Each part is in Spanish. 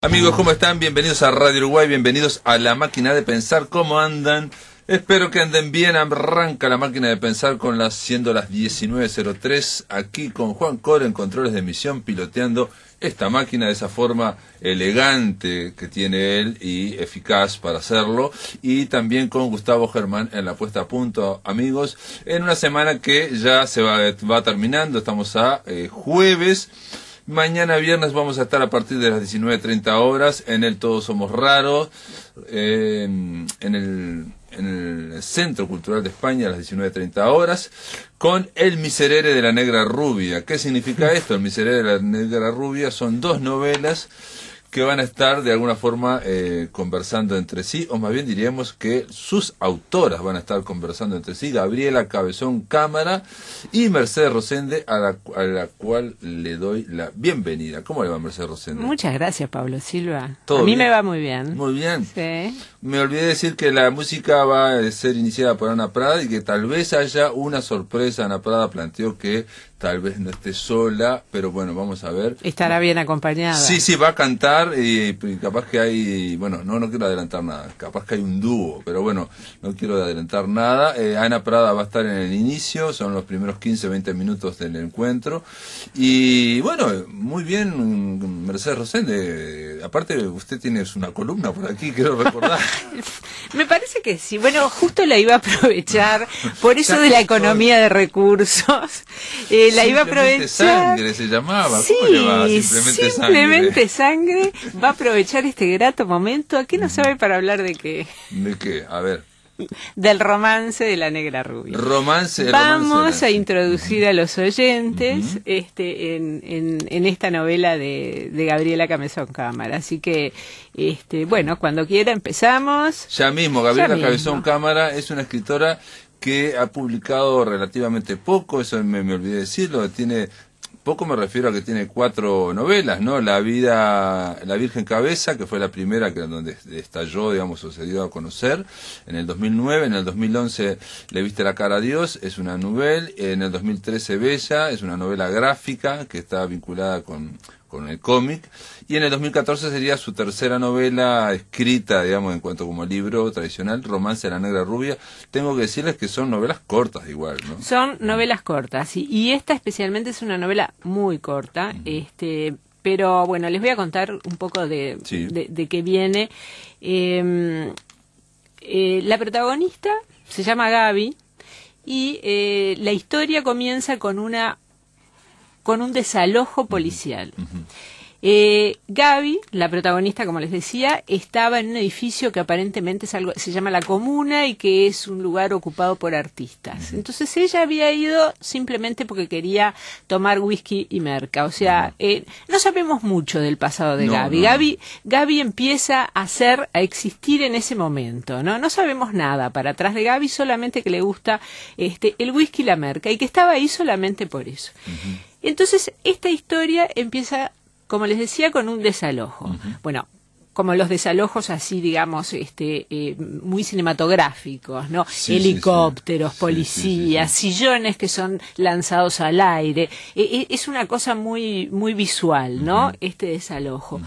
Amigos, ¿cómo están? Bienvenidos a Radio Uruguay, bienvenidos a la máquina de pensar. ¿Cómo andan? Espero que anden bien. Arranca la máquina de pensar con las siendo las 19.03 aquí con Juan Coro en controles de emisión piloteando esta máquina de esa forma elegante que tiene él y eficaz para hacerlo. Y también con Gustavo Germán en la puesta a punto, amigos, en una semana que ya se va, terminando. Estamos a eh, jueves. Mañana viernes vamos a estar a partir de las 19.30 horas en el Todos Somos Raros, en, el, en, el, Centro Cultural de España a las 19.30 horas, con El Miserere de la Negra Rubia. ¿Qué significa esto? El Miserere de la Negra Rubia son dos novelas que van a estar de alguna forma eh, conversando entre sí, o más bien diríamos que sus autoras van a estar conversando entre sí, Gabriela Cabezón Cámara y Mercedes Rosende, a la, cual le doy la bienvenida. ¿Cómo le va Mercedes Rosende? Muchas gracias Pablo Silva. a mí me va muy bien. Muy bien. Me olvidé decir que la música va a ser iniciada por Ana Prada y que tal vez haya una sorpresa. Ana Prada planteó que tal vez no esté sola, pero bueno, vamos a ver. Estará bien acompañada. Sí, sí, va a cantar y, capaz que hay, bueno, no, no quiero adelantar nada, capaz que hay un dúo, pero bueno, no quiero adelantar nada. Eh, Ana Prada va a estar en el inicio, son los primeros 15, 20 minutos del encuentro. Y bueno, muy bien, Mercedes Rosende. Aparte, usted tiene una columna por aquí, quiero recordar. Me parece que sí. Bueno, justo la iba a aprovechar por eso de la economía de recursos. Eh, la iba a Sangre se llamaba. simplemente, sangre. Va a aprovechar este grato momento. ¿A qué no sabe para hablar de qué? ¿De qué? A ver del romance de la negra rubia. Romance, Vamos a introducir a los oyentes este, en, esta novela de, Gabriela Cabezón Cámara. Así que, este, bueno, cuando quiera empezamos. Ya mismo, Gabriela ya Cámara es una escritora que ha publicado relativamente poco, eso me, olvidé decirlo, tiene poco me refiero a que tiene cuatro novelas, ¿no? La vida, La Virgen Cabeza, que fue la primera que donde estalló, digamos, sucedió a conocer, en el 2009, en el 2011 Le viste la cara a Dios, es una novela, en el 2013 Bella, es una novela gráfica que está vinculada con, con el cómic, y en el 2014 sería su tercera novela escrita, digamos, en cuanto como libro tradicional, Romance de la Negra Rubia. Tengo que decirles que son novelas cortas igual, ¿no? Son novelas cortas, y, y esta especialmente es una novela muy corta, este pero bueno, les voy a contar un poco de, de, qué viene. Em, eh, la protagonista se llama Gaby y eh, la historia comienza con una con un desalojo policial. Eh, Gaby, la protagonista, como les decía, estaba en un edificio que aparentemente se llama La Comuna y que es un lugar ocupado por artistas. Entonces ella había ido simplemente porque quería tomar whisky y merca. O sea, eh, no sabemos mucho del pasado de Gaby. Gaby. empieza a ser, a existir en ese momento, ¿no? No sabemos nada para atrás de Gaby, solamente que le gusta este, el whisky y la merca y que estaba ahí solamente por eso. Entonces, esta historia empieza como les decía, con un desalojo. Bueno, como los desalojos así, digamos, este, eh, muy cinematográficos, ¿no? Helicópteros, policías, sillones que son lanzados al aire. E, e, es una cosa muy, muy visual, ¿no? Este desalojo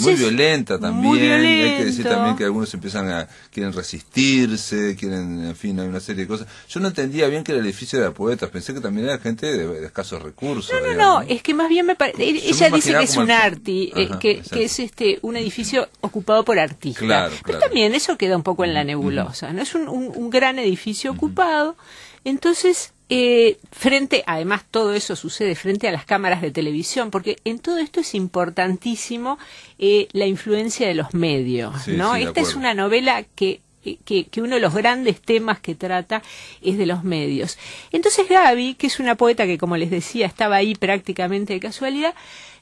muy violenta también. hay que decir también que algunos empiezan a quieren resistirse, quieren, en fin, hay una serie de cosas. Yo no entendía bien que era el edificio de poetas, pensé que también era gente de, escasos recursos. No, no, no, es que más bien me parece. Ella dice que es un arti, eh, que, es este un edificio ocupado por artistas. Pero pues también eso queda un poco en la nebulosa, ¿no? Es un gran edificio ocupado. Entonces, eh, frente, además todo eso sucede frente a las cámaras de televisión, porque en todo esto es importantísimo eh, la influencia de los medios, ¿no? Esta es una novela eh, que, uno de los grandes temas que trata es de los medios. Entonces Gaby, que es una poeta que, como les decía, estaba ahí prácticamente de casualidad,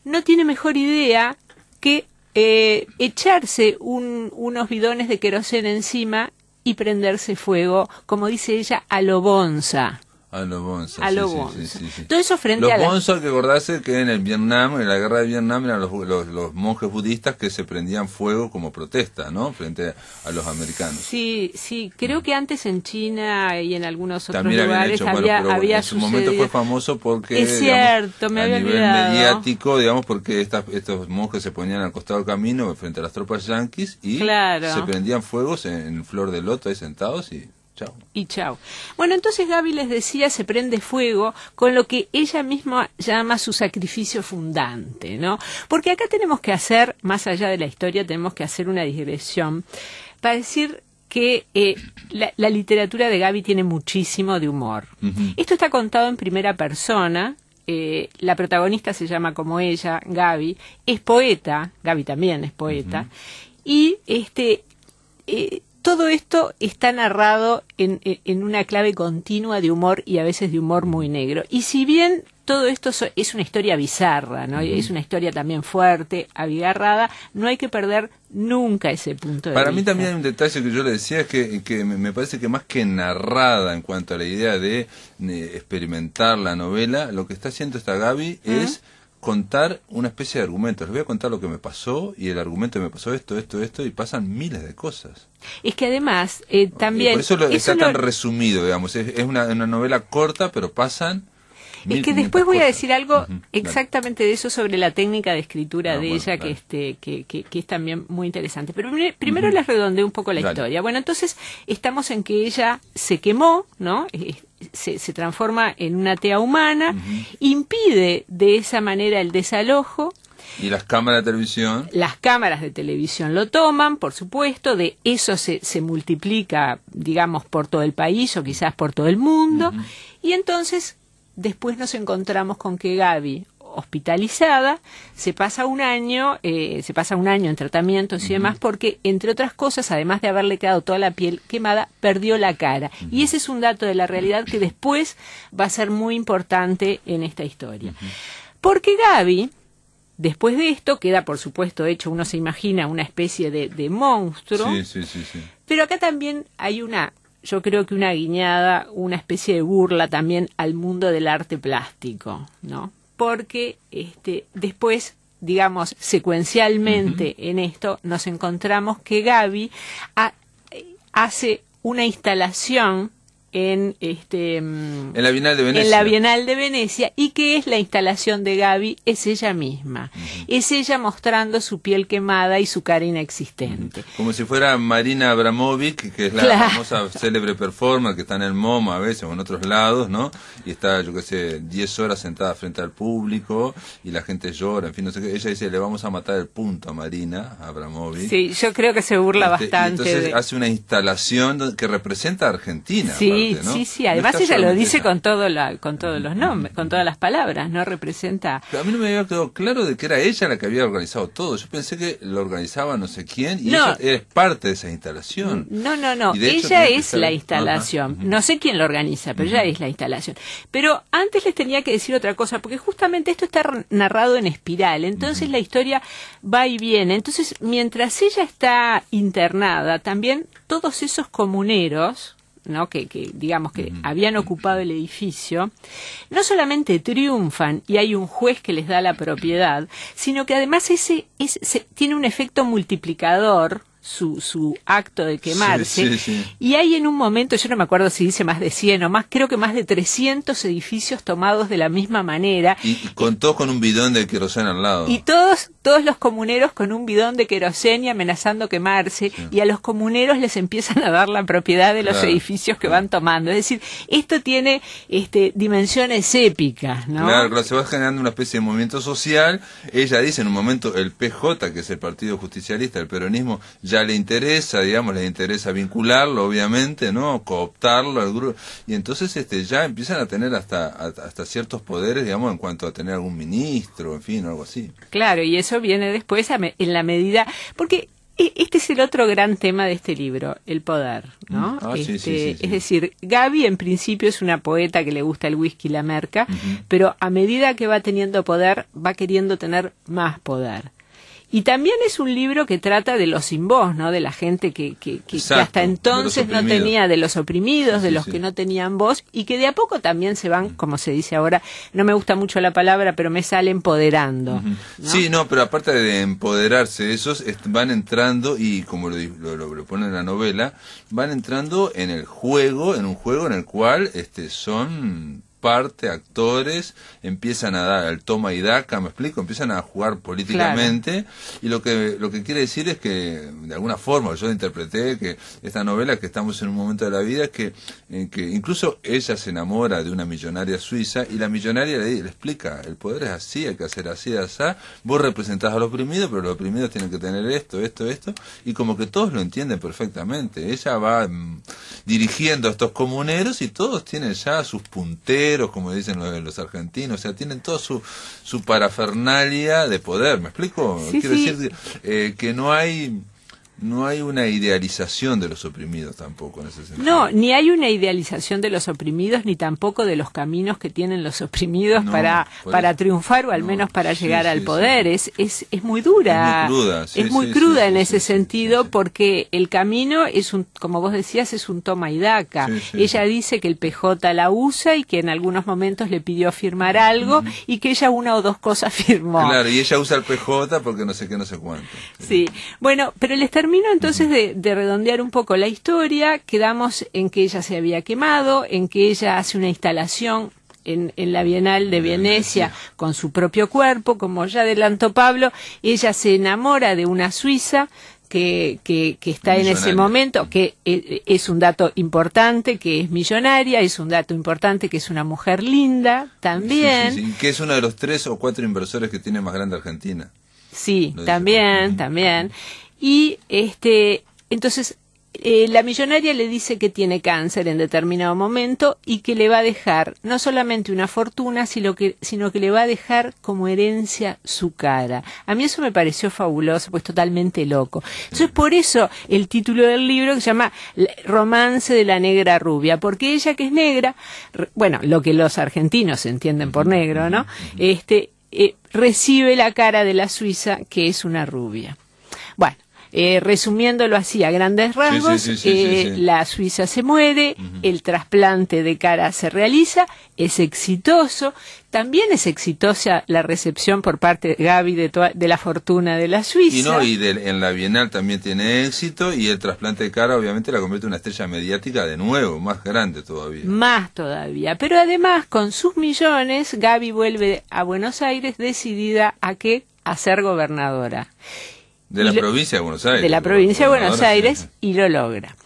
no tiene mejor idea que echarse unos bidones de queroseno encima y prenderse fuego, como dice ella, a lo bonza. A los bonzos. A sí, Sí, sí, Todo eso frente a. Los que acordarse que en el Vietnam, en la guerra de Vietnam, eran los, los, monjes budistas que se prendían fuego como protesta, ¿no? Frente a, los americanos. Sí, sí. Creo que antes en China y en algunos otros lugares había, En su momento fue famoso porque. Es cierto, me había a nivel mediático, digamos, porque estos monjes se ponían al costado del camino frente a las tropas yanquis y claro. se prendían fuegos en, en flor de loto ahí sentados y y chao. Bueno, entonces Gaby les decía, se prende fuego con lo que ella misma llama su sacrificio fundante, ¿no? Porque acá tenemos que hacer, más allá de la historia, tenemos que hacer una digresión para decir que eh, la, literatura de Gaby tiene muchísimo de humor. Esto está contado en primera persona. Eh, la protagonista se llama como ella, Gaby, es poeta, Gaby también es poeta, y este, eh, todo esto está narrado en, una clave continua de humor y a veces de humor muy negro. Y si bien todo esto es una historia bizarra, Es una historia también fuerte, abigarrada, no hay que perder nunca ese punto de Para mí también hay un detalle que yo le decía que, que me parece que más que narrada en cuanto a la idea de eh, experimentar la novela, lo que está haciendo esta Gaby es contar una especie de argumento. Les voy a contar lo que me pasó y el argumento me pasó esto, esto, esto, y pasan miles de cosas. Es que además, eh, también... Por eso, está tan resumido, digamos. Es, una, novela corta, pero pasan... es que después voy a decir algo exactamente de eso sobre la técnica de escritura ah, de ella, que, este, que, que, es también muy interesante. Pero primero les redondeo un poco la historia. Bueno, entonces estamos en que ella se quemó, ¿no? se, transforma en una tea humana, impide de esa manera el desalojo. ¿Y las cámaras de televisión? Las cámaras de televisión lo toman, por supuesto, de eso se, se multiplica, digamos, por todo el país o quizás por todo el mundo, y entonces después nos encontramos con que Gaby, hospitalizada, se pasa un año, eh, se pasa un año en tratamientos y demás, porque entre otras cosas, además de haberle quedado toda la piel quemada, perdió la cara. Y ese es un dato de la realidad que después va a ser muy importante en esta historia. Porque Gaby, después de esto, queda por supuesto hecho, uno se imagina, una especie de, de monstruo. Pero acá también hay una yo creo que una guiñada, una especie de burla también al mundo del arte plástico, ¿no? porque este, después digamos, secuencialmente en esto, nos encontramos que Gaby hace una instalación en este mm, la Bienal de Venecia, y que es la instalación de Gaby es ella misma, es ella mostrando su piel quemada y su cara inexistente. Como si fuera Marina Abramovic, que es la famosa célebre performer que está en el MoMA a veces o en otros lados, ¿no? Y está, yo qué sé, 10 horas sentada frente al público y la gente llora, en fin, no sé qué. Ella dice, le vamos a matar el punto a Marina Abramovic. Sí, yo creo que se burla este, bastante. entonces hace una instalación que representa a Argentina. Sí, sí, sí, Además ella lo dice con, todo la, con todos los nombres, con todas las palabras, no representa. Pero a mí no me había quedado claro de que era ella la que había organizado todo. Yo pensé que lo organizaba no sé quién y no. parte de esa instalación. No, no, no. Ella es la instalación. No sé quién lo organiza, pero ella es la instalación. Pero antes les tenía que decir otra cosa, porque justamente esto está narrado en espiral. Entonces la historia va y viene. Entonces mientras ella está internada, también todos esos comuneros que, que digamos que habían ocupado el edificio, no solamente triunfan y hay un juez que les da la propiedad, sino que además ese tiene un efecto multiplicador su, su acto de quemarse. Y hay en un momento, yo no me acuerdo si dice más de 100 o más, creo que más de 300 edificios tomados de la misma manera. Y, con todos con un bidón de queroseno al lado. Y todos, todos los comuneros con un bidón de queroseno amenazando quemarse. Y a los comuneros les empiezan a dar la propiedad de los edificios que van tomando. Es decir, esto tiene este, dimensiones épicas, se va generando una especie de movimiento social. Ella dice en un momento el PJ, que es el Partido Justicialista, el peronismo, ya le interesa, digamos, le interesa vincularlo, obviamente, ¿no? Cooptarlo al grupo. Y entonces este ya empiezan a tener hasta, hasta ciertos poderes, digamos, en cuanto a tener algún ministro, en fin, algo así. Claro, y eso viene después en la medida. Porque e, este es el otro gran tema de este libro, el poder, ¿no? Mm. Ah, este, es decir, Gaby en principio es una poeta que le gusta el whisky y la merca, pero a medida que va teniendo poder, va queriendo tener más poder. Y también es un libro que trata de los sin voz, ¿no? De la gente que, que, hasta entonces no tenía, de los oprimidos, de los que no tenían voz, y que de a poco también se van, como se dice ahora, no me gusta mucho la palabra, pero me sale empoderando. Sí, no, pero aparte de empoderarse, esos van entrando, y como lo, lo, pone en la novela, van entrando en el juego, en un juego en el cual este, son parte, actores, empiezan a dar el toma y daca, me explico, empiezan a jugar políticamente y lo que lo que quiere decir es que de alguna forma yo interpreté que esta novela que estamos en un momento de la vida que que incluso ella se enamora de una millonaria suiza y la millonaria le, le explica, el poder es así, hay que hacer así, así, vos representás a los oprimidos, pero los oprimidos tienen que tener esto, esto, esto y como que todos lo entienden perfectamente. Ella va mm, dirigiendo a estos comuneros y todos tienen ya sus punteros como dicen los, los argentinos, o sea, tienen toda su, su parafernalia de poder, ¿me explico? Quiero decir eh, que no hay no hay una idealización de los oprimidos tampoco en ese sentido. No, ni hay una idealización de los oprimidos, ni tampoco de los caminos que tienen los oprimidos para, para triunfar o al menos para llegar al poder. Es, es, muy dura. Es muy cruda. en ese sentido porque el camino es un, como vos decías, es un toma y daca. Ella dice que el PJ la usa y que en algunos momentos le pidió firmar algo y que ella una o dos cosas firmó. Claro, y ella usa el PJ porque no sé qué, no sé cuánto. Sí. Bueno, pero el estar termino entonces de, redondear un poco la historia. Quedamos en que ella se había quemado, en que ella hace una instalación en, la Bienal de Venecia con su propio cuerpo, como ya adelanto Pablo, ella se enamora de una suiza, que, está en ese momento, que eh, es un dato importante, que es millonaria, es un dato importante que es una mujer linda también. Que es uno de los tres o cuatro inversores que tiene más grande Argentina. Sí, también, también. Y este, entonces eh, la millonaria le dice que tiene cáncer en determinado momento y que le va a dejar no solamente una fortuna, sino que, sino que le va a dejar como herencia su cara. A mí eso me pareció fabuloso, pues totalmente loco. Entonces, por eso el título del libro que se llama Romance de la Negra Rubia, porque ella que es negra, bueno, lo que los argentinos entienden por negro, ¿no? Este, eh, recibe la cara de la Suiza, que es una rubia. Bueno, eh, resumiéndolo así, a grandes rasgos, eh, la Suiza se muere, el trasplante de cara se realiza, es exitoso, también es exitosa la recepción por parte de Gaby de, la fortuna de la Suiza. Y no, y en la Bienal también tiene éxito y el trasplante de cara obviamente la convierte en una estrella mediática de nuevo, más grande todavía. Más todavía, pero además con sus millones Gaby vuelve a Buenos Aires decidida a que a ser gobernadora. De la provincia de Buenos Aires. De la provincia de Buenos Aires y lo logra.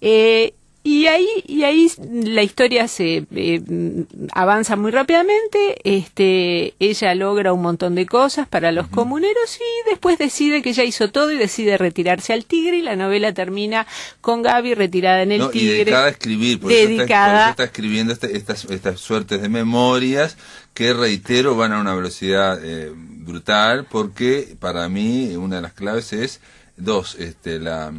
Eh, y ahí, y ahí la historia se eh, mm, avanza muy rápidamente. Este, ella logra un montón de cosas para los comuneros y después decide que ya hizo todo y decide retirarse al Tigre. Y la novela termina con Gaby retirada en el Tigre. dedicada a escribir, por, está, escribiendo este, estas, suertes de memorias que, reitero, van a una velocidad. Eh, brutal porque para mí una de las claves es dos, este, la,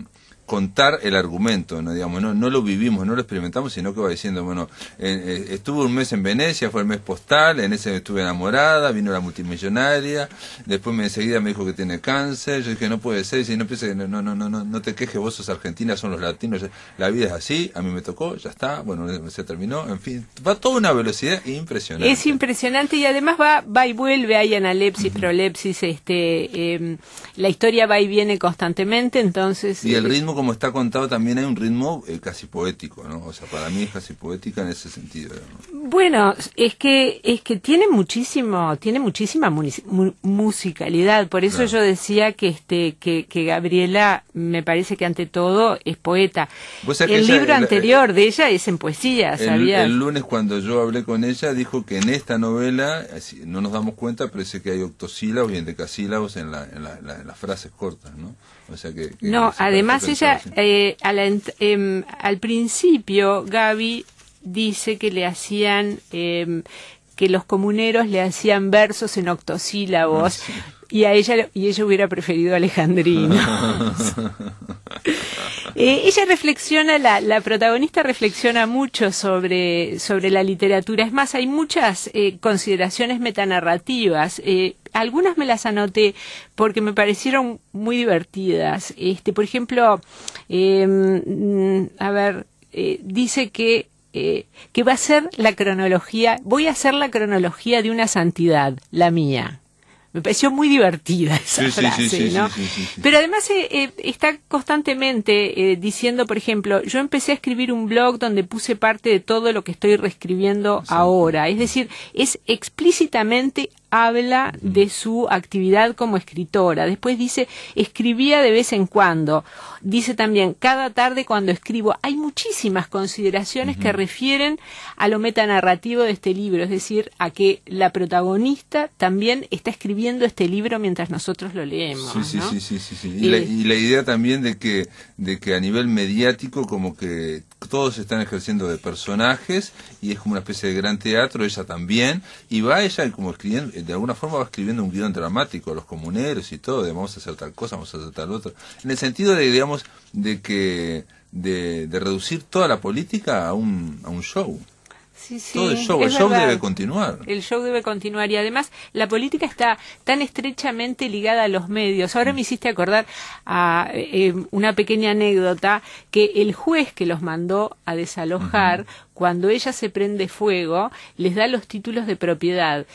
contar el argumento, no digamos, no, lo vivimos, no lo experimentamos, sino que va diciendo, bueno, eh, eh, estuve un mes en Venecia, fue el mes postal, en ese estuve enamorada, vino la multimillonaria, después me enseguida me dijo que tiene cáncer, yo dije, no puede ser, si no que no, no, no, no, no te quejes, vos sos argentina, son los latinos, la vida es así, a mí me tocó, ya está, bueno, se terminó, en fin, va a toda una velocidad impresionante. Es impresionante y además va, va y vuelve, hay analepsis, prolepsis, este, em, la historia va y viene constantemente, entonces... Y el eh, ritmo como está contado también hay un ritmo eh, casi poético, ¿no? O sea, para mí es casi poética en ese sentido. Bueno, es que es que tiene muchísimo, tiene muchísima musicalidad, por eso yo decía que este que, que, Gabriela me parece que ante todo es poeta. El libro eh, anterior de ella es en poesía, ¿sabías? El, lunes cuando yo hablé con ella dijo que en esta novela no nos damos cuenta, parece que hay octosílabos y endecasílabos en, la, en, en las frases cortas, ¿no? no, además ella, eh, em, al principio Gaby dice que le hacían, em, que los comuneros le hacían versos en octosílabos. Ah, y, a ella, y ella hubiera preferido alejandrinos. Eh, ella reflexiona, la, protagonista reflexiona mucho sobre, sobre la literatura. Es más, hay muchas eh, consideraciones metanarrativas. Eh, algunas me las anoté porque me parecieron muy divertidas. Este, por ejemplo, em, mm, a ver, eh, dice que eh, que va a ser la cronología, voy a hacer la cronología de una santidad, la mía. Me pareció muy divertida esa frase, ¿no? Pero además eh, está constantemente diciendo, por ejemplo, yo empecé a escribir un blog donde puse parte de todo lo que estoy reescribiendo ahora. Es decir, es explícitamente habla de su actividad como escritora. Después dice, escribía de vez en cuando. Dice también, cada tarde cuando escribo. Hay muchísimas consideraciones que refieren a lo metanarrativo de este libro, es decir, a que la protagonista también está escribiendo este libro mientras nosotros lo leemos. Sí, sí, sí, sí, sí. Eh, y, la, idea también de que, de que a nivel mediático como que todos están ejerciendo de personajes y es como una especie de gran teatro, ella también, y va ella como escribiendo eh, de alguna forma va escribiendo un guión dramático, los comuneros y todo, de vamos a hacer tal cosa, vamos a hacer tal otro en el sentido de, digamos, de que, de, reducir toda la política a un, a un show. Todo el show, el show debe continuar. El show debe continuar y además la política está tan estrechamente ligada a los medios. Ahora me mm. hiciste acordar a eh, em, una pequeña anécdota que el juez que los mandó a desalojar, cuando ella se prende fuego, les da los títulos de propiedad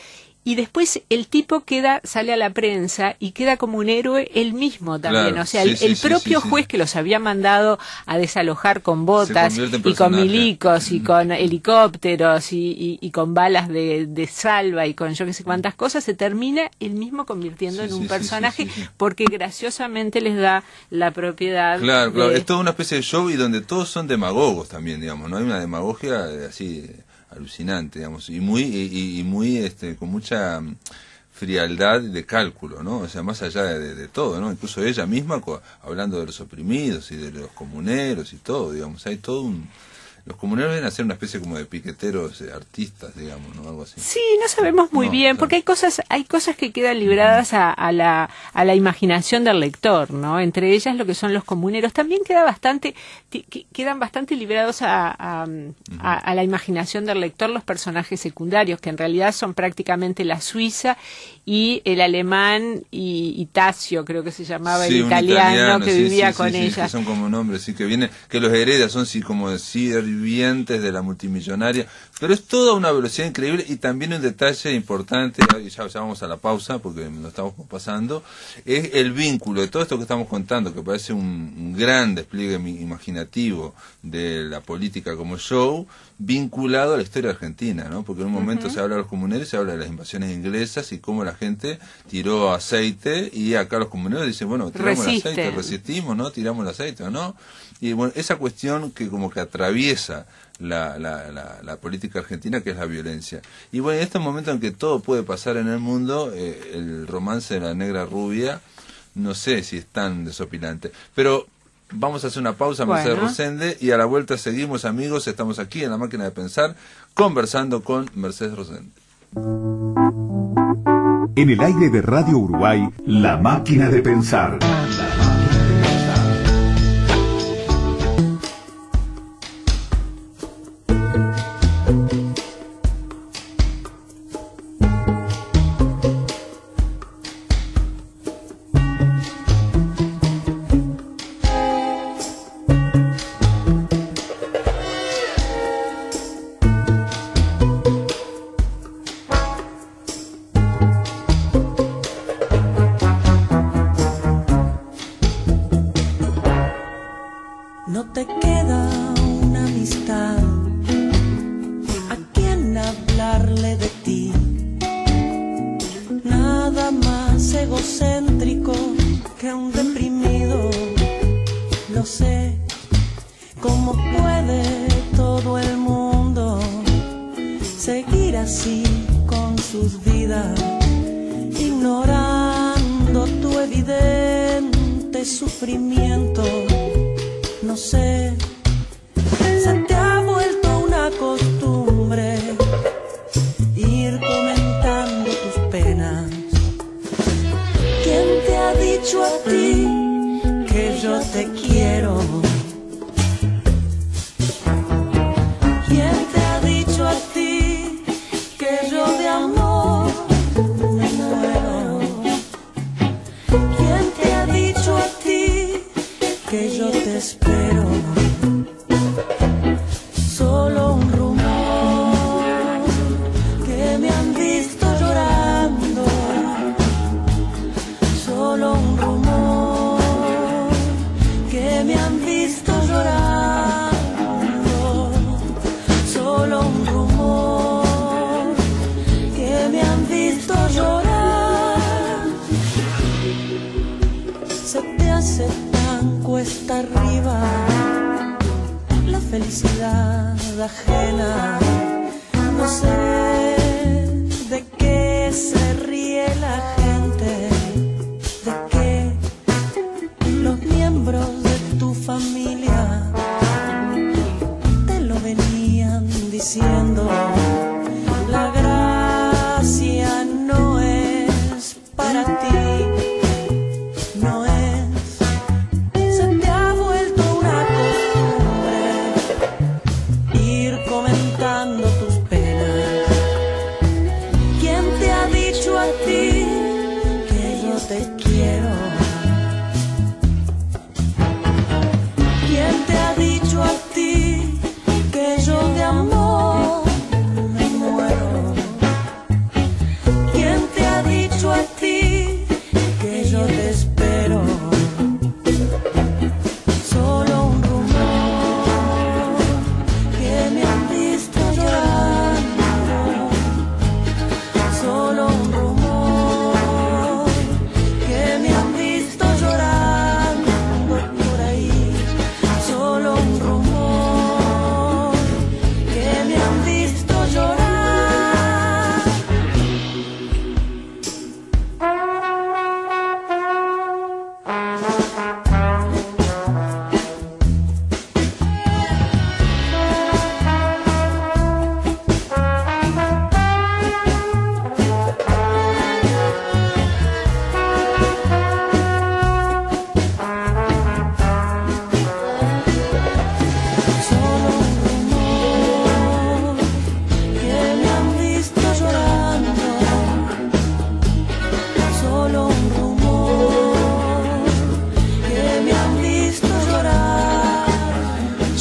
y después el tipo queda, sale a la prensa y queda como un héroe él mismo también. o sea, el, propio juez que los había mandado a desalojar con botas y con milicos y con helicópteros y, con balas de, salva y con yo que sé cuántas cosas, se termina él mismo convirtiendo en un personaje porque graciosamente les da la propiedad. Claro, claro, es toda una especie de show y donde todos son demagogos también, digamos, ¿no? Hay una demagogia eh, así alucinante, digamos, y muy, y, muy este, con mucha mm, frialdad de cálculo, ¿no? O sea, más allá de, de todo, ¿no? Incluso ella misma hablando de los oprimidos y de los comuneros y todo, digamos, hay todo un, los comuneros deben hacer una especie como de piqueteros, eh, artistas, digamos, ¿no? Algo así. Sí, no sabemos muy bien, porque hay cosas, hay cosas que quedan libradas a, la, imaginación del lector, ¿no? Entre ellas lo que son los comuneros. También queda bastante, quedan bastante librados a, la imaginación del lector los personajes secundarios, que en realidad son prácticamente la Suiza y el alemán y, y creo que se llamaba, el italiano, que vivía con ella. son como nombres, sí, que viene que los heredas son sí, como decir vivientes de la multimillonaria, pero es toda una velocidad increíble y también un detalle importante, y ya, vamos a la pausa porque nos estamos pasando, es el vínculo de todo esto que estamos contando, que parece un gran despliegue imaginativo de la política como show, vinculado a la historia argentina, ¿no? Porque en un momento se habla de los comuneros, se habla de las invasiones inglesas y cómo la gente tiró aceite y acá los comuneros dicen, bueno, tiramos el aceite, resistimos, ¿no? Tiramos el aceite, ¿no? Y bueno, esa cuestión que como que atraviesa la, política argentina, que es la violencia. Y bueno, en este momento en que todo puede pasar en el mundo, eh, el romance de la negra rubia, no sé si es tan desopilante. Pero Vamos a hacer una pausa, Mercedes Rosende, y a la vuelta seguimos, amigos. Estamos aquí en la máquina de pensar, conversando con Mercedes Rosende. En el aire de Radio Uruguay, la máquina de pensar. Hasta arriba la felicidad ajena.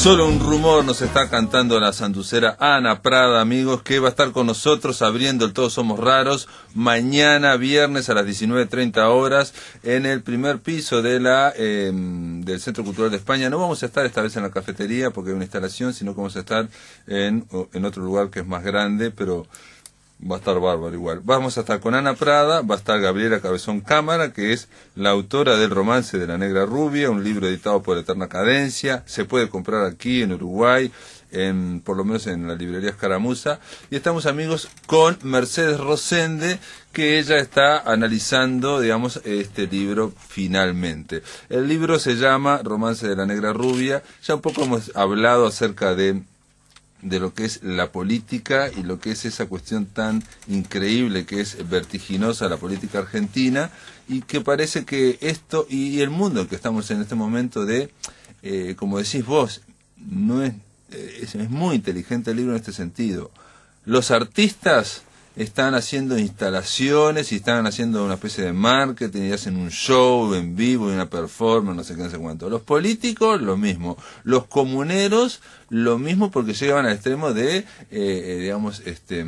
Solo un rumor nos está cantando la sanducera Ana Prada, amigos, que va a estar con nosotros abriendo el Todos Somos Raros mañana viernes a las 19.30 horas en el primer piso de la, em, del Centro Cultural de España. No vamos a estar esta vez en la cafetería porque hay una instalación, sino que vamos a estar en, en otro lugar que es más grande, pero va a estar bárbaro igual. Vamos a estar con Ana Prada, va a estar Gabriela Cabezón Cámara, que es la autora del romance de la Negra Rubia, un libro editado por Eterna Cadencia, se puede comprar aquí en Uruguay, en, por lo menos en la librería Escaramuza, y estamos amigos con Mercedes Rosende, que ella está analizando, digamos, este libro finalmente. El libro se llama Romance de la Negra Rubia, ya un poco hemos hablado acerca de de lo que es la política y lo que es esa cuestión tan increíble que es vertiginosa la política argentina y que parece que esto y el mundo en que estamos en este momento de, eh, como decís vos, no eh, es, es muy inteligente el libro en este sentido. Los artistas están haciendo instalaciones y están haciendo una especie de marketing y hacen un show en vivo y una performance, no sé qué, no sé cuánto. Los políticos, lo mismo. Los comuneros, lo mismo porque llegaban al extremo de, eh, eh, digamos, este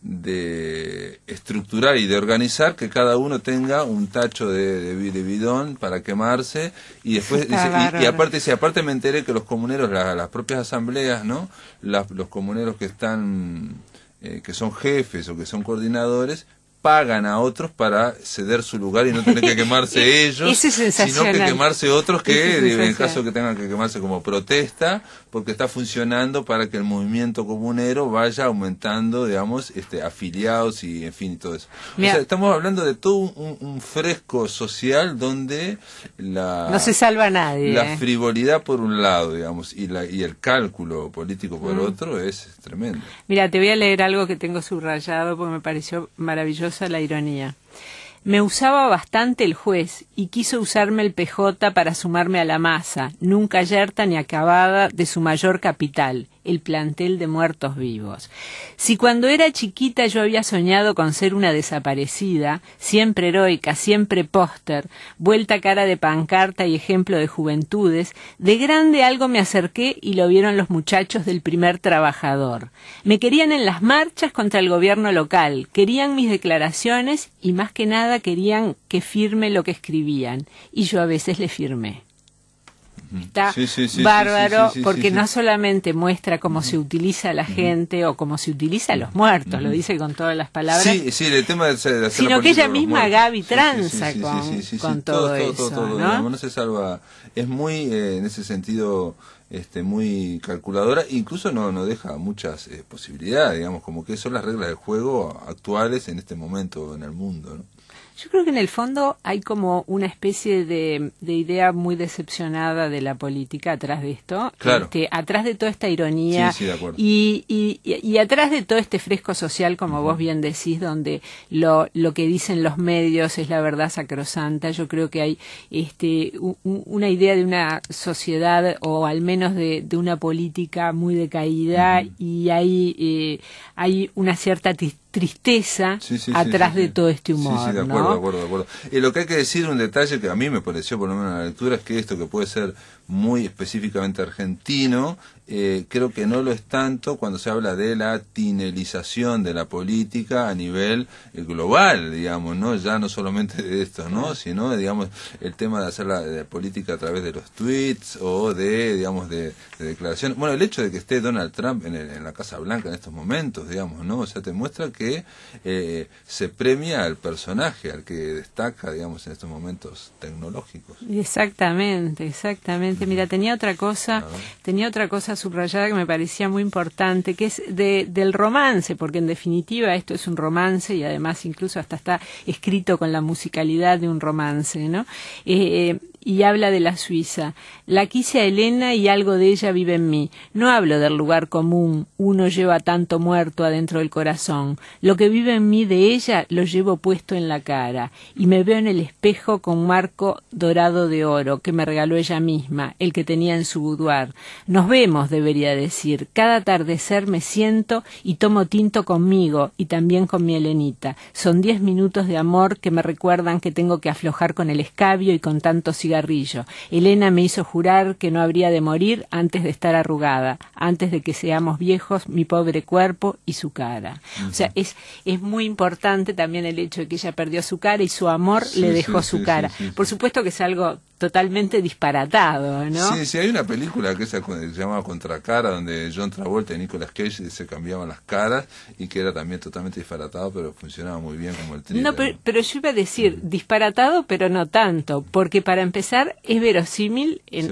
de estructurar y de organizar que cada uno tenga un tacho de, bidón para quemarse y después y, aparte si aparte me enteré que los comuneros las propias asambleas no los comuneros que están eh, que son jefes o que son coordinadores, pagan a otros para ceder su lugar y no tener que quemarse ellos, sino que quemarse otros que, en el caso que tengan que quemarse como protesta, porque está funcionando para que el movimiento comunero vaya aumentando, digamos, este, afiliados y, en fin, todo eso. estamos hablando de todo un, fresco social donde la... No se salva nadie. La eh. frivolidad por un lado, digamos, y, la, y el cálculo político por mm. otro es tremendo. Mira, te voy a leer algo que tengo subrayado porque me pareció maravilloso la ironía. Me usaba bastante el juez y quiso usarme el PJ para sumarme a la masa, nunca yerta ni acabada de su mayor capital, el plantel de muertos vivos. Si cuando era chiquita yo había soñado con ser una desaparecida, siempre heroica, siempre póster, vuelta cara de pancarta y ejemplo de juventudes, de grande algo me acerqué y lo vieron los muchachos del primer trabajador. Me querían en las marchas contra el gobierno local, querían mis declaraciones y más que nada querían que firme lo que escribían, y yo a veces le firmé. Está bárbaro porque no solamente muestra cómo se utiliza la gente o cómo se utiliza a los muertos, lo dice con todas las palabras. Sino que ella misma, Gaby, tranza con, todo, eso. ¿no? se salva. Es muy, eh, en ese sentido, este, muy calculadora, incluso no, no deja muchas eh, posibilidades, digamos, como que son las reglas del juego actuales en este momento en el mundo. ¿no? Yo creo que en el fondo hay como una especie de, idea muy decepcionada de la política atrás de esto, claro. este, atrás de toda esta ironía sí, sí, de y, y, atrás de todo este fresco social, como vos bien decís, donde lo, lo que dicen los medios es la verdad sacrosanta. Yo creo que hay este, una idea de una sociedad o al menos de, una política muy decaída y hay, eh, hay una cierta tristeza tristeza atrás de todo este humor. Sí, sí, de acuerdo, de acuerdo, de eh, acuerdo. Y lo que hay que decir, un detalle que a mí me pareció por lo menos en la lectura, es que esto que puede ser muy específicamente argentino, eh, creo que no lo es tanto cuando se habla de la tinelización de la política a nivel eh, global, digamos, ¿no? Ya no solamente de esto, ¿no? Sino, digamos, el tema de hacer la política a través de los tweets o de, digamos, de, declaraciones. Bueno, el hecho de que esté Donald Trump en, la Casa Blanca en estos momentos, digamos, ¿no? O sea, te muestra que eh, se premia al personaje, al que destaca, digamos, en estos momentos tecnológicos. Exactamente, exactamente. Mira, tenía otra cosa, tenía otra cosa subrayada que me parecía muy importante, que es de, del romance, porque en definitiva esto es un romance y además incluso hasta está escrito con la musicalidad de un romance, ¿no? Eh, eh, y habla de la Suiza. La quise a Elena y algo de ella vive en mí. No hablo del lugar común, uno lleva tanto muerto adentro del corazón. Lo que vive en mí de ella lo llevo puesto en la cara y me veo en el espejo con marco dorado de oro que me regaló ella misma, el que tenía en su boudoir. Nos vemos, debería decir. Cada atardecer me siento y tomo tinto conmigo y también con mi Elenita. Son diez minutos de amor que me recuerdan que tengo que aflojar con el escabio y con tanto. Elena me hizo jurar que no habría de morir antes de estar arrugada, antes de que seamos viejos, mi pobre cuerpo y su cara. O sea, es, es muy importante también el hecho de que ella perdió su cara y su amor le dejó su cara. Por supuesto que es algo totalmente disparatado, ¿no? Sí, hay una película que se, llamaba Contracara, donde John Travolta y Nicolas Cage se cambiaban las caras y que era también totalmente disparatado, pero funcionaba muy bien como el thriller. No, pero, yo iba a decir mm. disparatado, pero no tanto, porque para empezar es verosímil en,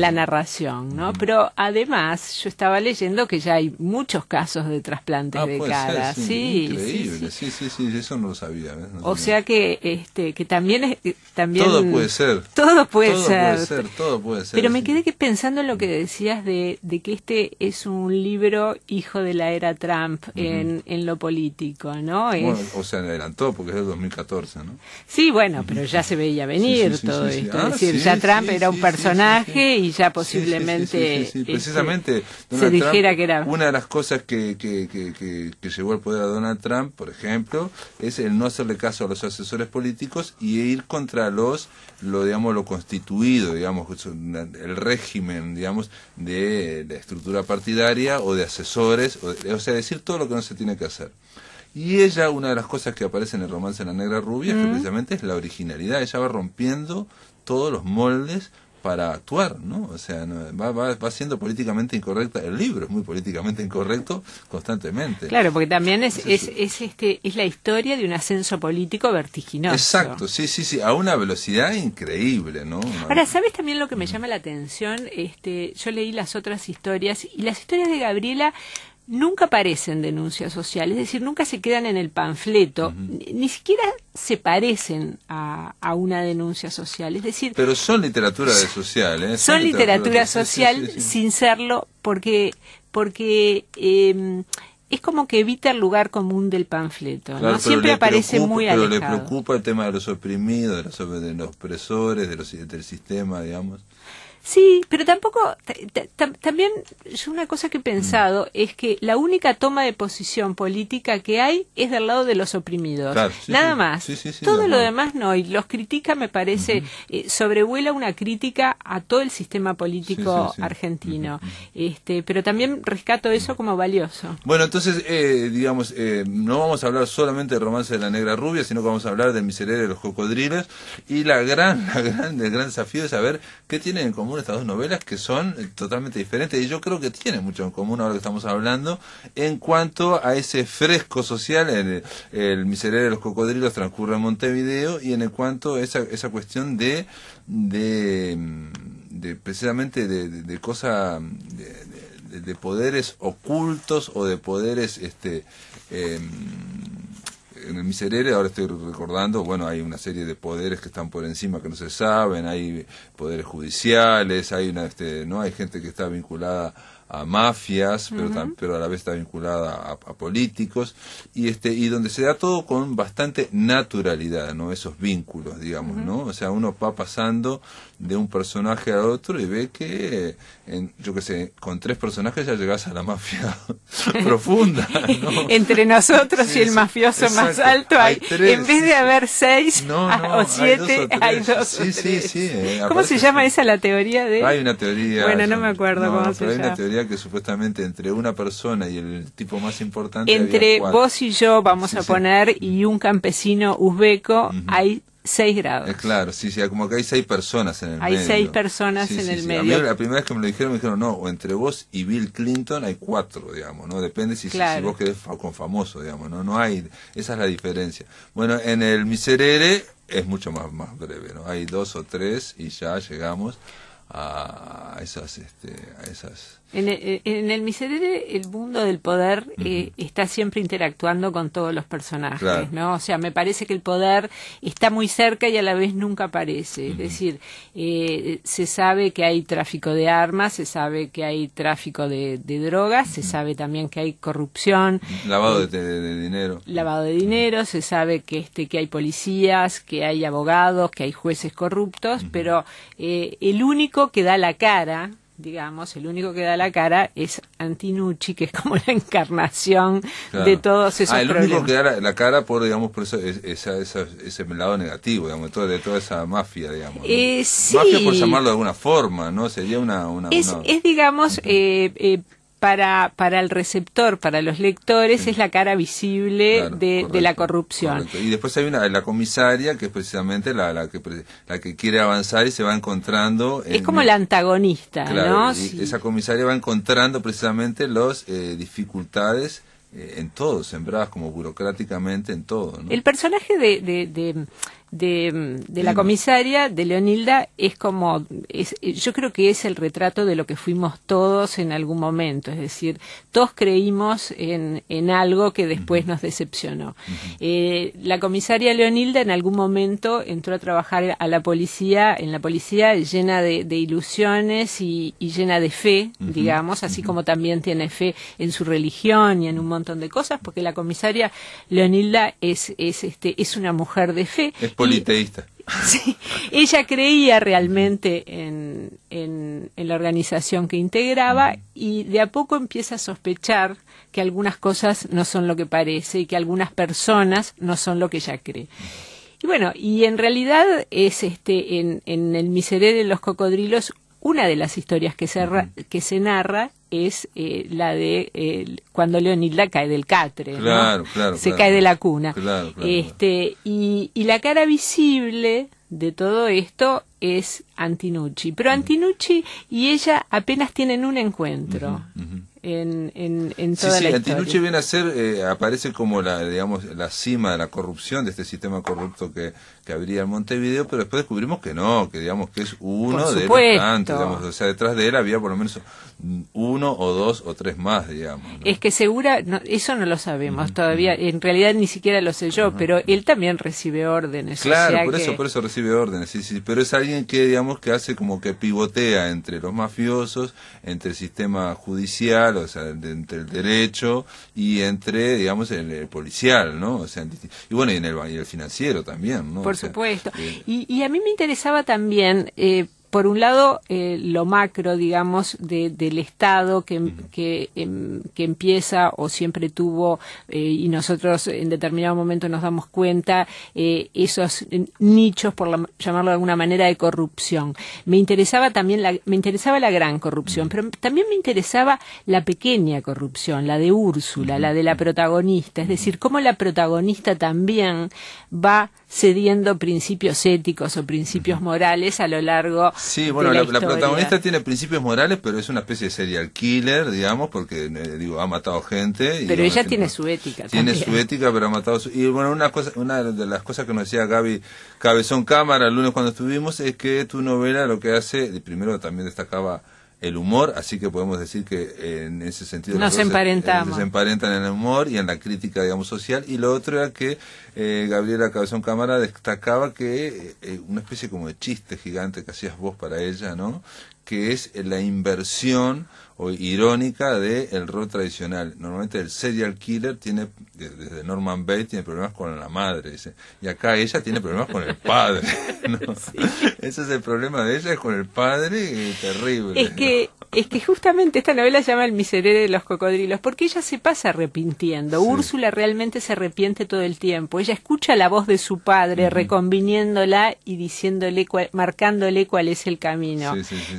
la narración, ¿no? Mm. Pero además yo estaba leyendo que ya hay muchos casos de trasplantes ah, de cara, sí, sí, increíble, sí, sí, sí, eso no lo sabía. ¿eh? o sea que este que también es eh, también todo puede ser. Todo puede ser. todo Pero me quedé pensando en lo que decías de, que este es un libro hijo de la era Trump en, lo político, ¿no? o sea, adelantó porque es del 2014, ¿no? Sí, bueno, pero ya se veía venir todo esto. Ah, es decir, ya Trump era un personaje y ya posiblemente este, precisamente se dijera que era... Una de las cosas que, llegó llevó al poder a Donald Trump, por ejemplo, es el no hacerle caso a los asesores políticos y ir contra los, lo digamos, lo constituido, digamos, el régimen, digamos, de la estructura partidaria o de asesores, o, sea, decir todo lo que no se tiene que hacer. Y ella, una de las cosas que aparece en el romance de La Negra Rubia, mm. precisamente es la originalidad. Ella va rompiendo todos los moldes para actuar, ¿no? O sea, va, va, va, siendo políticamente incorrecta. El libro es muy políticamente incorrecto constantemente. Claro, porque también es, es, este, es la historia de un ascenso político vertiginoso. Exacto, sí, sí, sí, a una velocidad increíble, ¿no? Ahora, ¿sabes también lo que me llama la atención? Este, yo leí las otras historias y las historias de Gabriela nunca aparecen denuncias sociales, es decir, nunca se quedan en el panfleto, ni siquiera se parecen a, una denuncia social, es decir... Pero son literatura social, ¿eh? Son, literatura, social, sin serlo, porque, porque em, es como que evita el lugar común del panfleto, ¿no? Siempre aparece muy alejado. Pero le preocupa el tema de los oprimidos, de los, de los opresores, de los, del sistema, digamos. Sí, pero tampoco, también yo una cosa que he pensado mm. es que la única toma de posición política que hay es del lado de los oprimidos. nada más. todo lo demás no. Y los critica, me parece, eh, sobrevuela una crítica a todo el sistema político argentino. este, pero también rescato eso como valioso. Bueno, entonces, eh, digamos, eh, no vamos a hablar solamente de romance de la negra rubia, sino que vamos a hablar de miserere de los cocodrilos Y la gran, el gran desafío es saber qué tienen en común estas dos novelas que son eh, totalmente diferentes y yo creo que tienen mucho en común ahora que estamos hablando en cuanto a ese fresco social, en el miserere de los cocodrilos transcurre en Montevideo y en el cuanto a esa, esa cuestión de, de, precisamente de, de, de cosa... De, poderes ocultos o de poderes este em, en el Miserere, ahora estoy recordando, bueno, hay una serie de poderes que están por encima que no se saben, hay poderes judiciales, hay una, este, no, hay gente que está vinculada a mafias, pero, pero a la vez está vinculada a, políticos, y, este, y donde se da todo con bastante naturalidad, ¿no? Esos vínculos, digamos, ¿no? O sea, uno va pasando de un personaje a otro y ve que, en, yo qué sé, con tres personajes ya llegas a la mafia profunda. Entre nosotros y el mafioso más alto hay, en vez de haber seis o siete, hay dos sí, sí, sí, eh, ¿Cómo se llama esa la teoría de...? Hay una teoría... Bueno, no me acuerdo cómo se llama. hay una teoría que supuestamente entre una persona y el tipo más importante... Entre vos y yo, vamos a poner, y un campesino uzbeco, hay 6 grados. Eh, claro, sí, sí, como que hay seis personas en el medio. Hay 6 personas en el medio. la primera vez que me lo dijeron, me dijeron, no, o entre vos y Bill Clinton hay cuatro, digamos, ¿no? Depende si, vos querés con famoso, digamos, ¿no? No hay, esa es la diferencia. Bueno, en el Miserere es mucho más, más breve, ¿no? Hay dos o tres y ya llegamos a esas, este, a esas en el, e, en el miserere, el mundo del poder eh, está siempre interactuando con todos los personajes, ¿no? O sea, me parece que el poder está muy cerca y a la vez nunca aparece. Es decir, eh, se sabe que hay tráfico de armas, se sabe que hay tráfico de, drogas, se sabe también que hay corrupción. Lavado eh, de, dinero. Lavado de dinero, se sabe que, este, que hay policías, que hay abogados, que hay jueces corruptos, pero el único que da la cara digamos, el único que da la cara es Antinucci, que es como la encarnación de todos esos ah, el único que da la, cara por, digamos, por ese lado negativo, digamos, de toda, esa mafia, digamos. Eh, mafia por llamarlo de alguna forma, ¿no? Sería una... es, digamos, para, para el receptor, para los lectores, es la cara visible de, la corrupción. Y después hay una, la comisaria, que es precisamente la, la, que, la que quiere avanzar y se va encontrando... es como la antagonista, ¿no? sí. Esa comisaria va encontrando precisamente las eh, dificultades eh, en todo, sembradas como burocráticamente en todo. ¿no? El personaje de de, la comisaria, de Leonilda, es como, yo creo que es el retrato de lo que fuimos todos en algún momento, es decir, todos creímos en, en algo que después nos decepcionó. Eh, la comisaria Leonilda en algún momento entró a trabajar a la policía, en la policía llena de, ilusiones y, y, llena de fe, digamos, así como también tiene fe en su religión y en un montón de cosas, porque la comisaria Leonilda es, es, este, es una mujer de fe. Politeísta. Sí, ella creía realmente en, la organización que integraba y de a poco empieza a sospechar que algunas cosas no son lo que parece y que algunas personas no son lo que ella cree. Y bueno, y en realidad es este en, en El Miseré de los Cocodrilos una de las historias que se, que se narra es eh, la de eh, cuando Leonilda cae del catre. Se cae de la cuna. este, y, la cara visible de todo esto es Antinucci. Pero Antinucci y ella apenas tienen un encuentro en, en, en toda sí, sí, viene a ser, eh, aparece como la, digamos, la cima de la corrupción de este sistema corrupto que, que habría en Montevideo, pero después descubrimos que no, que digamos que es uno de los tantos, digamos, o sea, detrás de él había por lo menos uno o dos o tres más, digamos. Es que segura, eso no lo sabemos todavía, en realidad ni siquiera lo sé yo, pero él también recibe órdenes. Claro, por eso, por eso recibe órdenes, sí, sí, pero es alguien que, digamos, que hace como que pivotea entre los mafiosos, entre el sistema judicial, o sea, entre el derecho y entre, digamos, el, policial, ¿no? O sea, y bueno, y en el, financiero también, ¿no? Por supuesto. Eh, y, a mí me interesaba también, eh, por un lado, eh, lo macro, digamos, del Estado que, em, que, empieza o siempre tuvo, eh, y nosotros en determinado momento nos damos cuenta, eh, esos nichos, por llamarlo de alguna manera, de corrupción. Me interesaba también la, me interesaba la gran corrupción, pero también me interesaba la pequeña corrupción, la de Úrsula, la de la protagonista, es decir, cómo la protagonista también va cediendo principios éticos o principios morales a lo largo sí bueno la, la, protagonista tiene principios morales pero es una especie de serial killer digamos porque eh, digo ha matado gente pero ella tiene, su ética tiene su ética pero ha matado y bueno una una de las cosas que nos decía Gaby Cabezón Cámara el lunes cuando estuvimos es que tu novela lo que hace primero también destacaba el humor, así que podemos decir que eh, en ese sentido nos emparentamos. Eh, se, emparentan en el humor y en la crítica, digamos, social. Y lo otro era que eh, Gabriela Cabezón Cámara destacaba que una especie como de chiste gigante que hacías vos para ella, ¿no? Que es la inversión irónica del rol tradicional. Normalmente el serial killer tiene, desde Norman Bates, tiene problemas con la madre. Y acá ella tiene problemas con el padre. Ese es el problema de ella, es con el padre, eh, terrible. Es que, es que justamente esta novela se llama El miserere de los cocodrilos, porque ella se pasa arrepintiendo. Úrsula realmente se arrepiente todo el tiempo. Ella escucha la voz de su padre, reconviniéndola y diciéndole, marcándole cuál es el camino.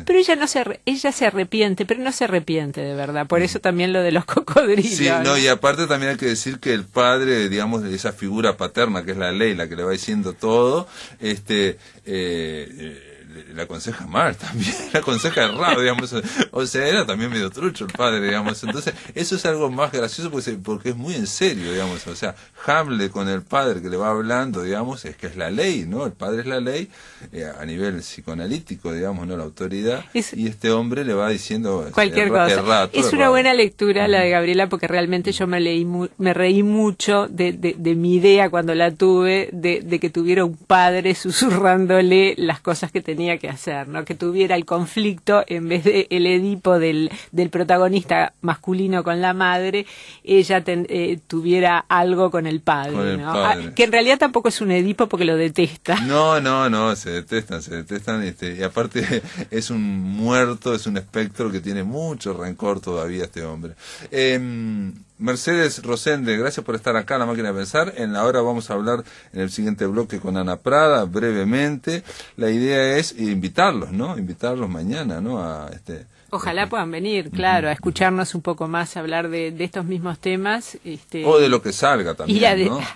pero ella no se, ella se arrepiente, pero no se arrepiente, de verdad. Por mm. eso también lo de los cocodrilos. Sí, no, y aparte también hay que decir que el padre, digamos, de esa figura paterna que es la ley, la que le va diciendo todo, este. Eh, eh, la aconseja mal también, la aconseja errado, digamos. O sea, era también medio trucho el padre, digamos. Entonces, eso es algo más gracioso porque, porque es muy en serio, digamos. O sea, Hamlet con el padre que le va hablando, digamos, es que es la ley, ¿no? El padre es la ley eh, a nivel psicoanalítico, digamos, ¿no? La autoridad. y este hombre le va diciendo eh, cualquier cosa. es una buena lectura la de Gabriela porque realmente yo me, leí me reí mucho de, de, mi idea cuando la tuve de que tuviera un padre susurrándole las cosas que tenía que hacer, ¿no? Que tuviera el conflicto en vez de el Edipo del, del protagonista masculino con la madre, ella eh, tuviera algo con el padre, ah, que en realidad tampoco es un Edipo porque lo detesta. No, no, no, se detestan, se detestan. Este, y aparte es un muerto, es un espectro que tiene mucho rencor todavía este hombre. Em, Mercedes Rosende, gracias por estar acá en la máquina de pensar. En la hora vamos a hablar en el siguiente bloque con Ana Prada brevemente. La idea es invitarlos, ¿no? Invitarlos mañana, ¿no? A este Ojalá puedan venir, claro, a escucharnos un poco más, a hablar de, estos mismos temas. Este, o de lo que salga también. Y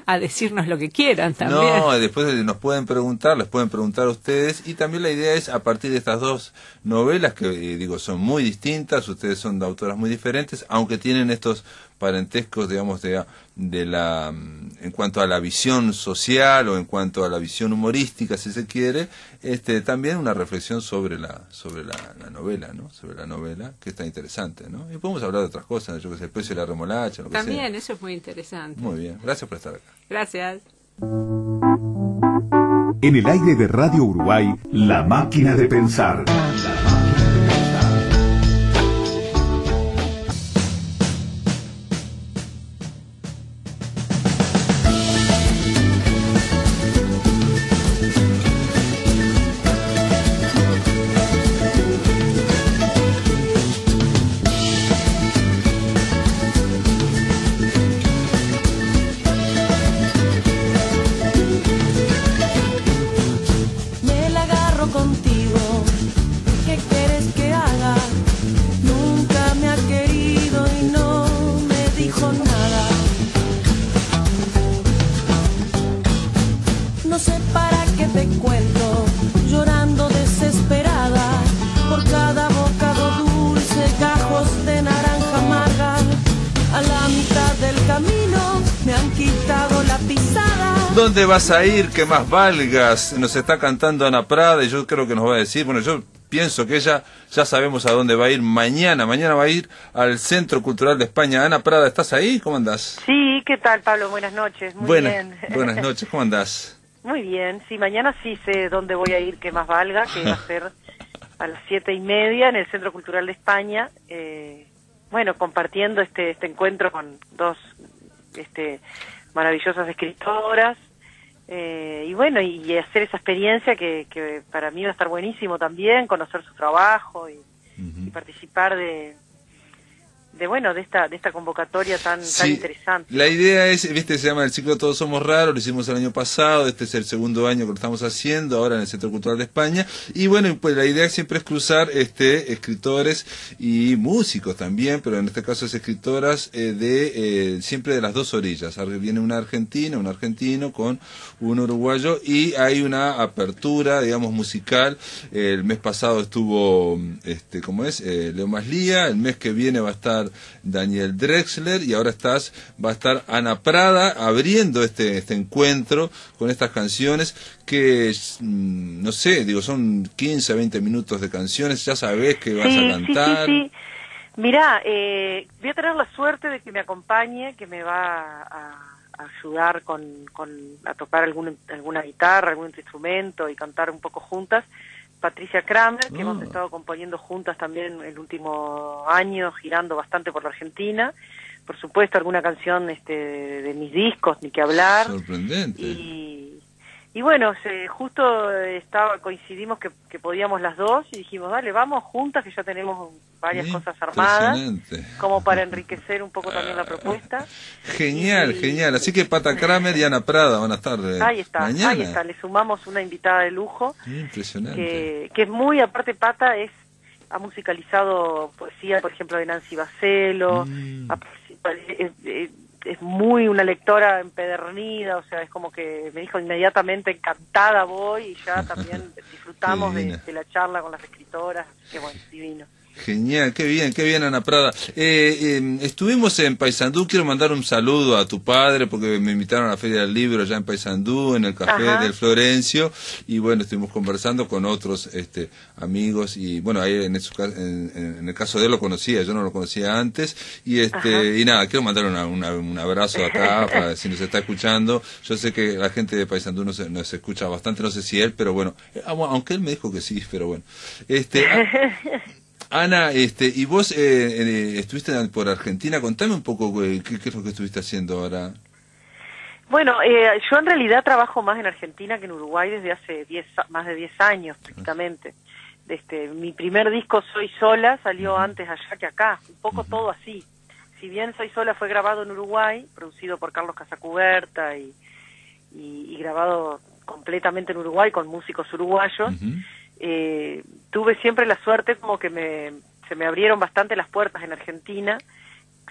a, decirnos lo que quieran también. No, después nos pueden preguntar, les pueden preguntar a ustedes. Y también la idea es, a partir de estas dos novelas, que eh, digo, son muy distintas, ustedes son de autoras muy diferentes, aunque tienen estos parentescos, digamos, de de la en cuanto a la visión social o en cuanto a la visión humorística si se quiere este también una reflexión sobre la sobre la, novela no sobre la novela que está interesante no y podemos hablar de otras cosas yo que sé el precio de la remolacha lo que también eso es muy interesante muy bien gracias por estar acá gracias en el aire de Radio Uruguay la máquina de pensar dónde vas a ir que más valgas? Nos está cantando Ana Prada y yo creo que nos va a decir, bueno, yo pienso que ella ya sabemos a dónde va a ir mañana. Mañana va a ir al Centro Cultural de España. Ana Prada, ¿estás ahí? ¿Cómo andás? Sí, ¿qué tal, Pablo? Buenas noches. Muy bien. Buenas noches, ¿cómo andás? Muy bien, sí, mañana sí sé dónde voy a ir que más valga, que va a ser a las siete y media en el Centro Cultural de España. Eh, bueno, compartiendo este, este encuentro con dos este, maravillosas escritoras eh, y bueno, y hacer esa experiencia que, para mí va a estar buenísimo también, conocer su trabajo y participar de, de bueno de esta de esta convocatoria tan interesante la idea es viste se llama el ciclo todos somos raros lo hicimos el año pasado este es el segundo año que lo estamos haciendo ahora en el Centro Cultural de España y bueno pues la idea siempre es cruzar este escritores y músicos también pero en este caso es escritoras eh, de eh, siempre de las dos orillas viene una argentina un argentino con un uruguayo y hay una apertura digamos musical el mes pasado estuvo este cómo es eh, Leo Maslía el mes que viene va a estar Daniel Drexler y ahora estás, va a estar Ana Prada abriendo este, este encuentro con estas canciones que, mm, no sé, digo, son 15, 20 minutos de canciones, ya sabes que vas a cantar. Sí, sí, eh, voy a tener la suerte de que me acompañe, que me va a ayudar con, a tocar alguna guitarra, algún instrumento y cantar un poco juntas. Patricia Kramer, que hemos ah. estado componiendo juntas también el último año, girando bastante por la Argentina. Por supuesto, alguna canción este, de mis discos, ni que hablar. Sorprendente. Y y bueno, justo eh, estaba coincidimos que, podíamos las dos y dijimos, dale, vamos juntas, que ya tenemos varias cosas armadas, como para enriquecer un poco también la ah. propuesta. Genial, genial. Así que Pata Kramer y Ana Prada, buenas tardes. Ahí está, Mañana. ahí está, le sumamos una invitada de lujo. Impresionante. Que, es muy, aparte Pata, es ha musicalizado poesía, por ejemplo, de Nancy Bacelo, mm es muy una lectora empedernida, o sea, es como que me dijo inmediatamente encantada voy y ya también disfrutamos de, la charla con las escritoras, qué que bueno, divino. Genial, qué bien, qué bien Ana Prada. Eh, em, estuvimos en Paysandú, quiero mandar un saludo a tu padre porque me invitaron a la Feria del Libro allá en Paysandú, en el Café del Florencio, y bueno, estuvimos conversando con otros este, amigos y bueno, ahí en, en, el caso de él lo conocía, yo no lo conocía antes, y este y nada, quiero mandar un abrazo acá, para, si nos está escuchando, yo sé que la gente de Paysandú nos, nos escucha bastante, no sé si él, pero bueno, eh, aunque él me dijo que sí, pero bueno. este ah, Ana, este, y vos eh, eh estuviste por Argentina, contame un poco eh, qué, es lo que estuviste haciendo ahora. Bueno, eh, yo en realidad trabajo más en Argentina que en Uruguay desde hace diez, más de 10 años prácticamente. Este, mi primer disco Soy Sola salió antes allá que acá, un poco todo así. Si bien Soy Sola fue grabado en Uruguay, producido por Carlos Casacuberta y, grabado completamente en Uruguay con músicos uruguayos, eh, tuve siempre la suerte como que me, se me abrieron bastante las puertas en Argentina,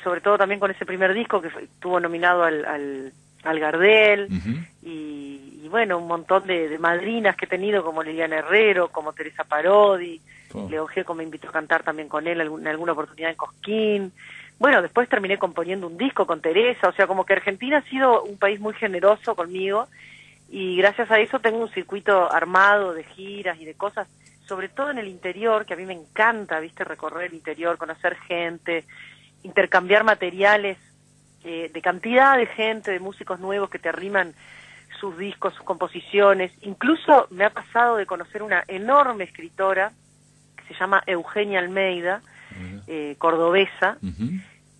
sobre todo también con ese primer disco que estuvo nominado al, al, Gardel, y, bueno, un montón de, madrinas que he tenido, como Liliana Herrero, como Teresa Parodi, oh. Leo me invitó a cantar también con él en alguna oportunidad en Cosquín, bueno, después terminé componiendo un disco con Teresa, o sea, como que Argentina ha sido un país muy generoso conmigo y gracias a eso tengo un circuito armado de giras y de cosas, sobre todo en el interior, que a mí me encanta, viste, recorrer el interior, conocer gente, intercambiar materiales eh, de cantidad de gente, de músicos nuevos que te arriman sus discos, sus composiciones. Incluso me ha pasado de conocer una enorme escritora que se llama Eugenia Almeida, eh, cordobesa,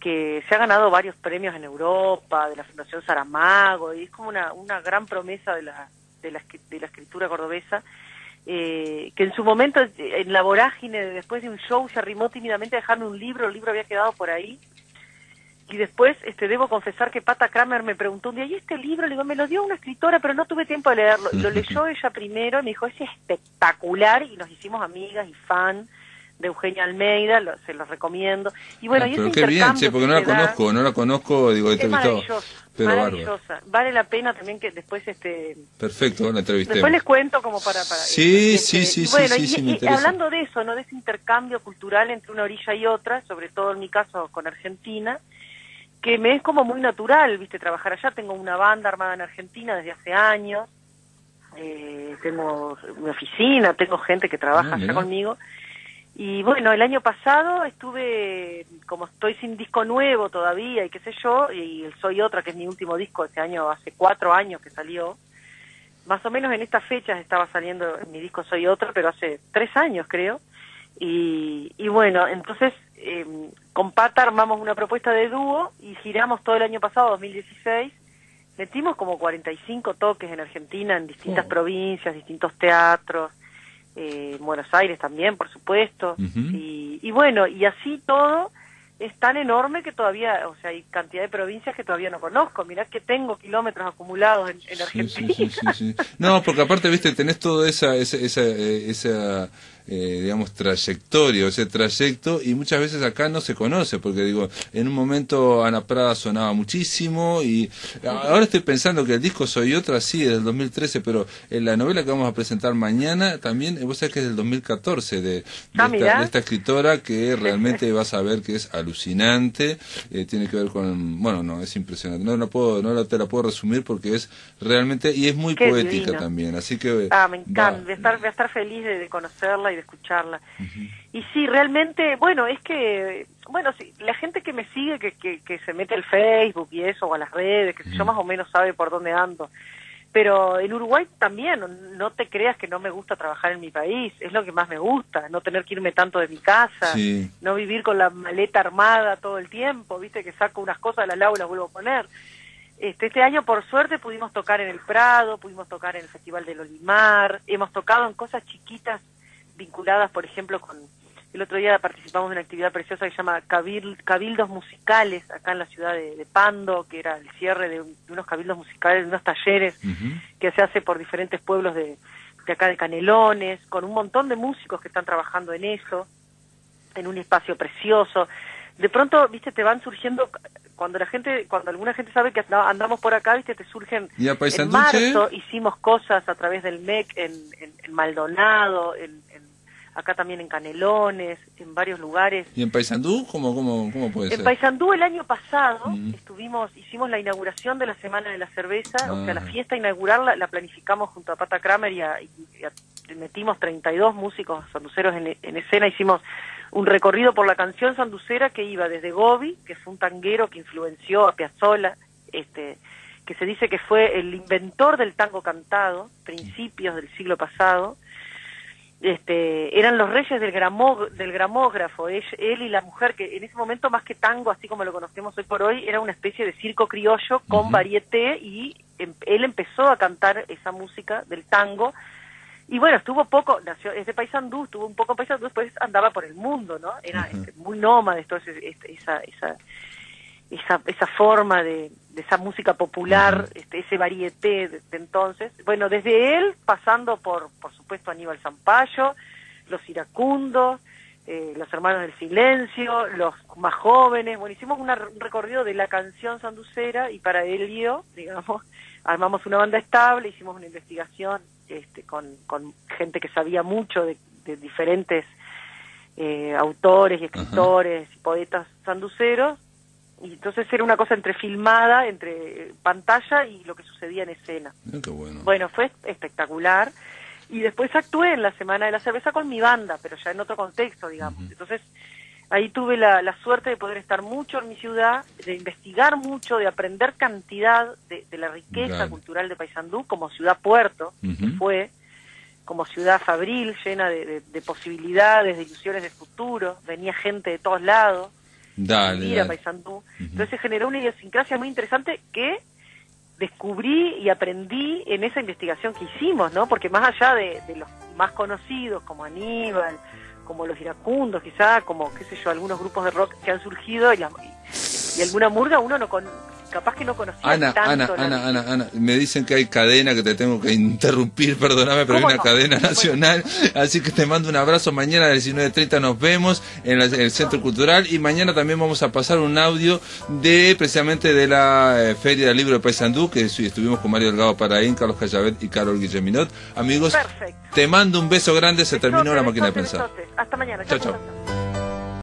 que se ha ganado varios premios en Europa, de la Fundación Saramago, y es como una, una gran promesa de la, de la, de la escritura cordobesa, eh, que en su momento, en la vorágine, después de un show, se arrimó tímidamente a dejarme un libro, el libro había quedado por ahí, y después, este, debo confesar que Pata Kramer me preguntó un día, ¿y este libro? Le digo, me lo dio una escritora, pero no tuve tiempo de leerlo. Lo leyó ella primero me dijo, es espectacular, y nos hicimos amigas y fan de Eugenia Almeida, se los recomiendo. Y bueno, ah, qué bien, porque no la conozco, no la conozco, digo, es este maravillosa, pero Vale la pena también que después este Perfecto, la Después les cuento como para, para Sí, sí, sí, y hablando de eso, no de ese intercambio cultural entre una orilla y otra, sobre todo en mi caso con Argentina, que me es como muy natural, viste, trabajar allá, tengo una banda armada en Argentina desde hace años. Eh, tengo mi oficina, tengo gente que trabaja ah, allá conmigo y bueno, el año pasado estuve, como estoy sin disco nuevo todavía y qué sé yo, y el Soy Otra, que es mi último disco este año, hace cuatro años que salió, más o menos en estas fechas estaba saliendo mi disco Soy Otra, pero hace tres años creo. Y, bueno, entonces em, con Pata armamos una propuesta de dúo y giramos todo el año pasado, 2016. Metimos como 45 toques en Argentina, en distintas provincias, distintos teatros. Eh, Buenos Aires también, por supuesto, y, bueno, y así todo es tan enorme que todavía, o sea, hay cantidad de provincias que todavía no conozco, mirá que tengo kilómetros acumulados en, Argentina. Sí, sí, sí, no, porque aparte, viste, tenés toda esa, esa, esa eh, eh, digamos, trayectoria, ese trayecto, y muchas veces acá no se conoce, porque digo, en un momento Ana Prada sonaba muchísimo, y ahora estoy pensando que el disco Soy Otra, sí, es del 2013, pero en la novela que vamos a presentar mañana también, eh, vos sabés que es del 2014, ah, de, esta, escritora que realmente vas a ver que es alucinante, eh, tiene que ver con, bueno, no, es impresionante, no, no, puedo, no te la puedo resumir porque es realmente, y es muy poética también, así que... Ah, me encanta, estar, estar feliz de conocerla escucharla. Y sí, realmente, bueno, es que, bueno, sí, la gente que me sigue, que, que, se mete al Facebook y eso, o a las redes, que yo más o menos sabe por dónde ando. Pero en Uruguay también, no te creas que no me gusta trabajar en mi país, es lo que más me gusta, no tener que irme tanto de mi casa, no vivir con la maleta armada todo el tiempo, viste que saco unas cosas, al lavo y las vuelvo a poner. Este, este, año, por suerte, pudimos tocar en el Prado, pudimos tocar en el Festival del Olimar, hemos tocado en cosas chiquitas vinculadas, por ejemplo, con... El otro día participamos de una actividad preciosa que se llama Cabildos Musicales, acá en la ciudad de, Pando, que era el cierre de, unos cabildos musicales, de unos talleres que se hace por diferentes pueblos de, de acá de Canelones, con un montón de músicos que están trabajando en eso, en un espacio precioso. De pronto, viste, te van surgiendo cuando la gente, cuando alguna gente sabe que andamos por acá, viste, te surgen. ¿Y en marzo hicimos cosas a través del MEC en, Maldonado, acá también en Canelones, en varios lugares. ¿Y en Paysandú? ¿Cómo, cómo, cómo puede ser? En Paysandú el año pasado mm. estuvimos, hicimos la inauguración de la Semana de la Cerveza, o sea, la ah. fiesta inaugural la, planificamos junto a Pata Kramer y, metimos 32 músicos sanduceros en escena, hicimos un recorrido por la canción sanducera que iba desde Gobi, que fue un tanguero que influenció a Piazzolla, este, que se dice que fue el inventor del tango cantado, principios del siglo pasado, este, eran los reyes del, del gramógrafo, él, y la mujer, que en ese momento más que tango, así como lo conocemos hoy por hoy, era una especie de circo criollo con varieté y em, él empezó a cantar esa música del tango y bueno, estuvo poco, nació desde de Paysandú, estuvo un poco en Paysandú, después andaba por el mundo, ¿no? Era este, muy nómada, entonces, este, esa, esa, esa, esa forma de, esa música popular, este, ese varieté de, entonces. Bueno, desde él, pasando por, por supuesto, Aníbal Zampayo, los iracundos, eh, los hermanos del silencio, los más jóvenes. Bueno, hicimos un recorrido de la canción sanducera y para Elio, digamos, armamos una banda estable, hicimos una investigación este, con, gente que sabía mucho de, diferentes eh, autores y escritores y poetas sanduceros. Y entonces era una cosa entre filmada, entre eh, pantalla y lo que sucedía en escena. bueno. fue espectacular. Y después actué en la Semana de la Cerveza con mi banda, pero ya en otro contexto, digamos. Entonces Ahí tuve la, suerte de poder estar mucho en mi ciudad, de investigar mucho, de aprender cantidad de, de la riqueza cultural de Paysandú como ciudad puerto, que fue, como ciudad fabril, llena de, de, posibilidades, de ilusiones de futuro, venía gente de todos lados, dale, Paysandú. Entonces generó una idiosincrasia muy interesante que descubrí y aprendí en esa investigación que hicimos, ¿no? Porque más allá de, de los más conocidos como Aníbal, como los iracundos quizá, como qué sé yo, algunos grupos de rock que han surgido y, y, alguna murga uno no, con, Ana, Ana, Ana, Ana, Ana, me dicen que hay cadena que te tengo que interrumpir, perdóname, pero hay una cadena nacional, así que te mando un abrazo, mañana a las 19.30 nos vemos en, el Centro Cultural y mañana también vamos a pasar un audio de precisamente de la eh, Feria del Libro de Paysandú, que estuvimos con Mario Delgado Paraín, Carlos Callavet y Carol Guilleminot. Amigos, te mando un beso grande, se terminó la máquina de pensar. Hasta mañana. chao. chao.